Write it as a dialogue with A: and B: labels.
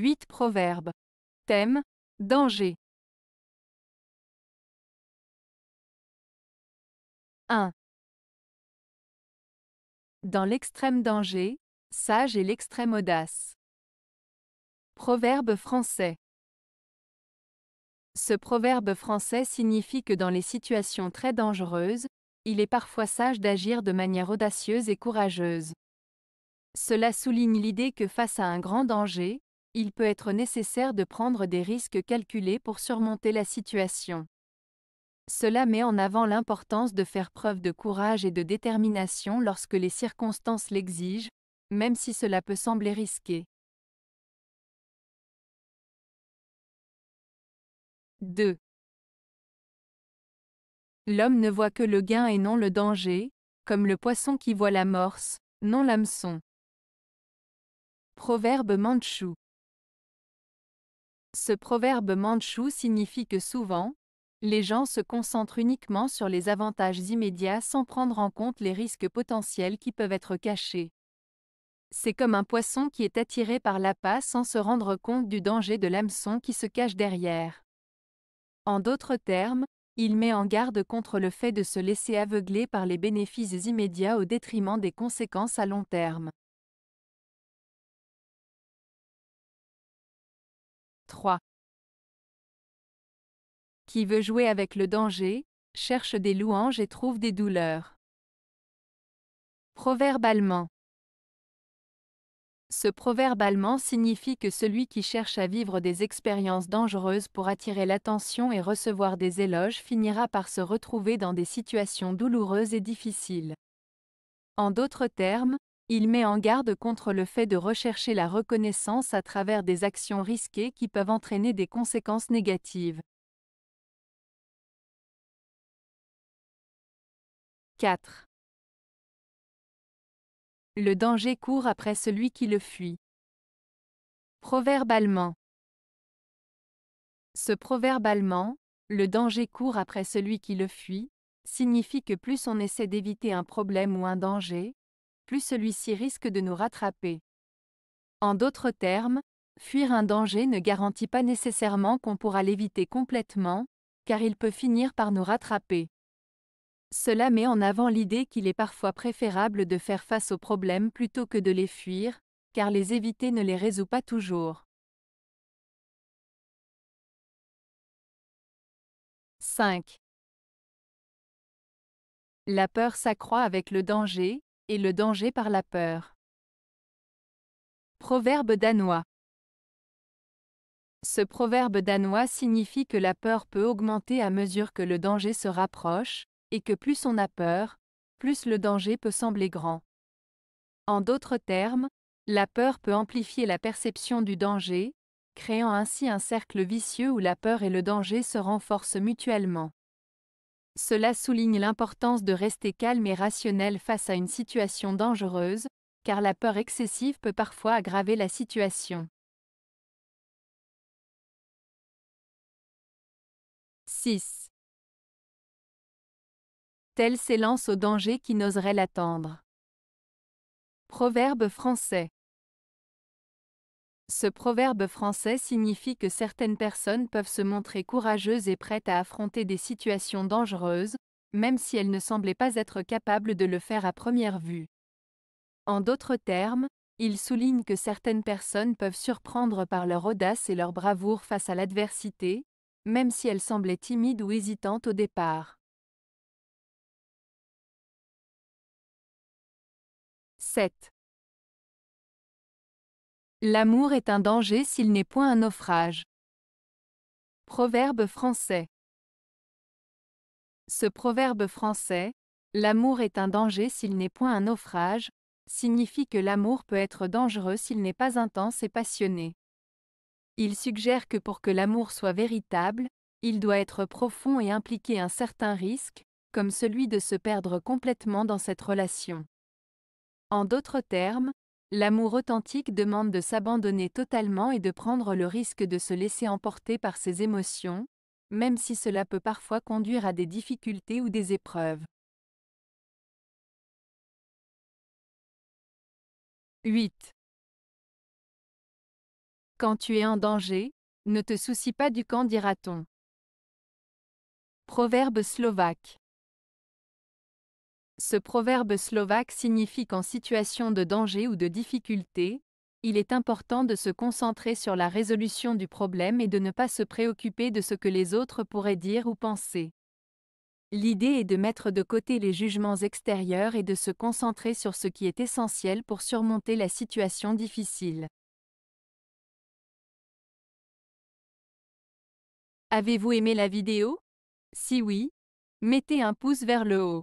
A: 8 Proverbes. Thème Danger. 1. Dans l'extrême danger,
B: sage et l'extrême audace. Proverbe français. Ce proverbe français signifie que dans les situations très dangereuses, il est parfois sage d'agir de manière audacieuse et courageuse. Cela souligne l'idée que face à un grand danger, il peut être nécessaire de prendre des risques calculés pour surmonter la situation. Cela met en avant l'importance de faire preuve de courage et de détermination lorsque les circonstances l'exigent, même si cela peut sembler risqué.
A: 2. L'homme ne voit que le
B: gain et non le danger, comme le poisson qui voit l'amorce, non l'hameçon. Proverbe mandchou. Ce proverbe mandchou signifie que souvent, les gens se concentrent uniquement sur les avantages immédiats sans prendre en compte les risques potentiels qui peuvent être cachés. C'est comme un poisson qui est attiré par l'appât sans se rendre compte du danger de l'hameçon qui se cache derrière. En d'autres termes, il met en garde contre le fait de se laisser aveugler par les bénéfices immédiats au détriment des conséquences à long terme.
A: Qui veut jouer avec le danger, cherche des louanges et trouve
B: des douleurs. Proverbe allemand. Ce proverbe allemand signifie que celui qui cherche à vivre des expériences dangereuses pour attirer l'attention et recevoir des éloges finira par se retrouver dans des situations douloureuses et difficiles. En d'autres termes, il met en garde contre le fait de rechercher la reconnaissance à travers des actions risquées qui peuvent entraîner des conséquences négatives.
A: 4. Le danger court après
B: celui qui le fuit. Proverbe allemand. Ce proverbe allemand, le danger court après celui qui le fuit, signifie que plus on essaie d'éviter un problème ou un danger, plus celui-ci risque de nous rattraper. En d'autres termes, fuir un danger ne garantit pas nécessairement qu'on pourra l'éviter complètement, car il peut finir par nous rattraper. Cela met en avant l'idée qu'il est parfois préférable de faire face aux problèmes plutôt que de les fuir, car les éviter ne les résout pas toujours.
A: 5. La peur s'accroît avec le danger, et le danger par la peur.
B: Proverbe danois Ce proverbe danois signifie que la peur peut augmenter à mesure que le danger se rapproche, et que plus on a peur, plus le danger peut sembler grand. En d'autres termes, la peur peut amplifier la perception du danger, créant ainsi un cercle vicieux où la peur et le danger se renforcent mutuellement. Cela souligne l'importance de rester calme et rationnel face à une situation dangereuse, car la peur excessive peut parfois aggraver la situation.
A: 6. Telle
B: s'élance au danger qui n'oserait l'attendre. Proverbe français. Ce proverbe français signifie que certaines personnes peuvent se montrer courageuses et prêtes à affronter des situations dangereuses, même si elles ne semblaient pas être capables de le faire à première vue. En d'autres termes, il souligne que certaines personnes peuvent surprendre par leur audace et leur bravoure face à l'adversité, même si elles semblaient timides ou hésitantes au départ.
A: 7. L'amour est un danger s'il n'est point un naufrage.
B: Proverbe français. Ce proverbe français, L'amour est un danger s'il n'est point un naufrage, signifie que l'amour peut être dangereux s'il n'est pas intense et passionné. Il suggère que pour que l'amour soit véritable, il doit être profond et impliquer un certain risque, comme celui de se perdre complètement dans cette relation. En d'autres termes, L'amour authentique demande de s'abandonner totalement et de prendre le risque de se laisser emporter par ses émotions, même si cela peut parfois conduire à des difficultés ou des épreuves.
A: 8. Quand tu es en danger, ne te soucie pas du
B: camp dira-t-on. Proverbe slovaque. Ce proverbe slovaque signifie qu'en situation de danger ou de difficulté, il est important de se concentrer sur la résolution du problème et de ne pas se préoccuper de ce que les autres pourraient dire ou penser. L'idée est de mettre de côté les jugements extérieurs et de se concentrer sur ce qui est essentiel pour surmonter la situation difficile. Avez-vous aimé la vidéo Si oui, mettez un pouce vers le haut.